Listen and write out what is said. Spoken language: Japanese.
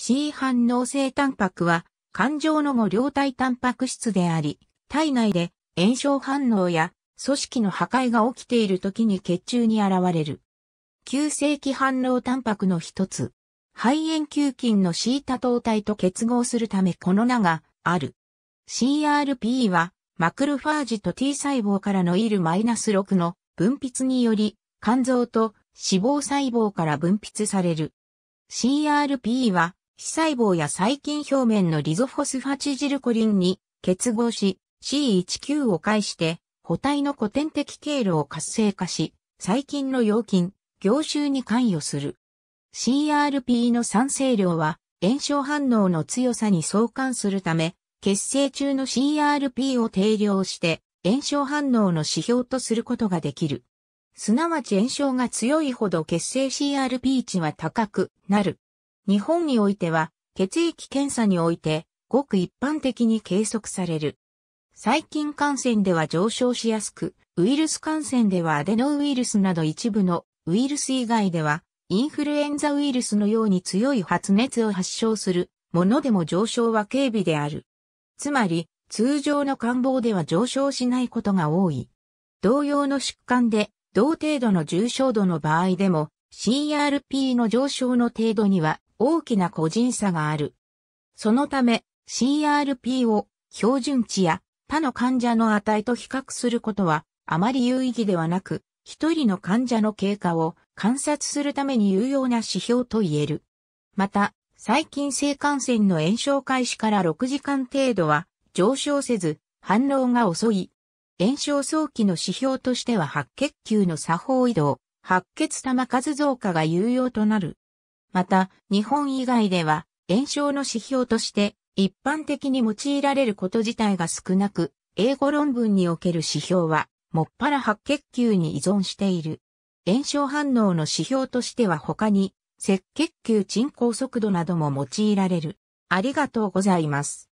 C 反応性タンパクは、肝臓の後、両体タンパク質であり、体内で炎症反応や組織の破壊が起きている時に血中に現れる。急性期反応タンパクの一つ。肺炎球菌の C 多糖体と結合するためこの名がある。CRP はマクロファージと T 細胞からのナス6の分泌により肝臓と脂肪細胞から分泌される。CRP は非細胞や細菌表面のリゾフォスファチジルコリンに結合し C19 を介して補体の古典的経路を活性化し細菌の溶菌、凝集に関与する。CRP の酸性量は炎症反応の強さに相関するため血清中の CRP を定量して炎症反応の指標とすることができる。すなわち炎症が強いほど血清 CRP 値は高くなる。日本においては、血液検査において、ごく一般的に計測される。細菌感染では上昇しやすく、ウイルス感染ではアデノウイルスなど一部のウイルス以外では、インフルエンザウイルスのように強い発熱を発症するものでも上昇は軽微である。つまり、通常の感冒では上昇しないことが多い。同様の疾患で、同程度の重症度の場合でも、CRP の上昇の程度には大きな個人差がある。そのため CRP を標準値や他の患者の値と比較することはあまり有意義ではなく、一人の患者の経過を観察するために有用な指標と言える。また、細菌性感染の炎症開始から6時間程度は上昇せず反応が遅い。炎症早期の指標としては白血球の作法移動、白血玉数増加が有用となる。また、日本以外では、炎症の指標として、一般的に用いられること自体が少なく、英語論文における指標は、もっぱら白血球に依存している。炎症反応の指標としては他に、赤血球沈降速度なども用いられる。ありがとうございます。